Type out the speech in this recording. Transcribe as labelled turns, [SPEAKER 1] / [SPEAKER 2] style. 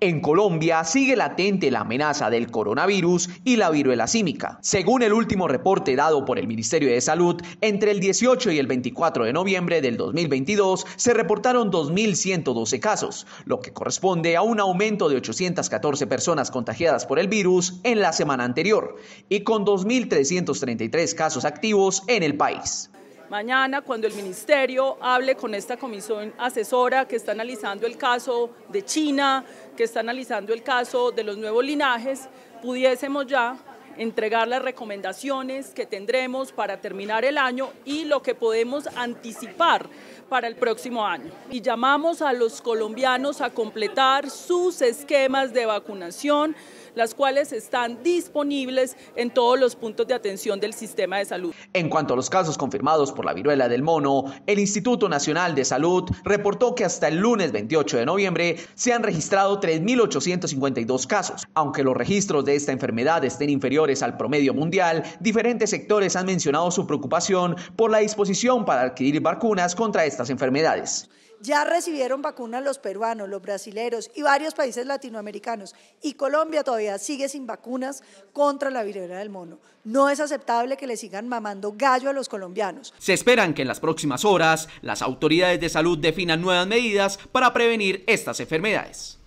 [SPEAKER 1] En Colombia sigue latente la amenaza del coronavirus y la viruela símica. Según el último reporte dado por el Ministerio de Salud, entre el 18 y el 24 de noviembre del 2022 se reportaron 2.112 casos, lo que corresponde a un aumento de 814 personas contagiadas por el virus en la semana anterior y con 2.333 casos activos en el país.
[SPEAKER 2] Mañana, cuando el ministerio hable con esta comisión asesora que está analizando el caso de China, que está analizando el caso de los nuevos linajes, pudiésemos ya entregar las recomendaciones que tendremos para terminar el año y lo que podemos anticipar para el próximo año. Y llamamos a los colombianos a completar sus esquemas de vacunación las cuales están disponibles en todos los puntos de atención del sistema de salud.
[SPEAKER 1] En cuanto a los casos confirmados por la viruela del mono, el Instituto Nacional de Salud reportó que hasta el lunes 28 de noviembre se han registrado 3.852 casos. Aunque los registros de esta enfermedad estén inferiores al promedio mundial, diferentes sectores han mencionado su preocupación por la disposición para adquirir vacunas contra estas enfermedades.
[SPEAKER 3] Ya recibieron vacunas los peruanos, los brasileros y varios países latinoamericanos. Y Colombia todavía sigue sin vacunas contra la viruela del mono. No es aceptable que le sigan mamando gallo a los colombianos.
[SPEAKER 1] Se esperan que en las próximas horas las autoridades de salud definan nuevas medidas para prevenir estas enfermedades.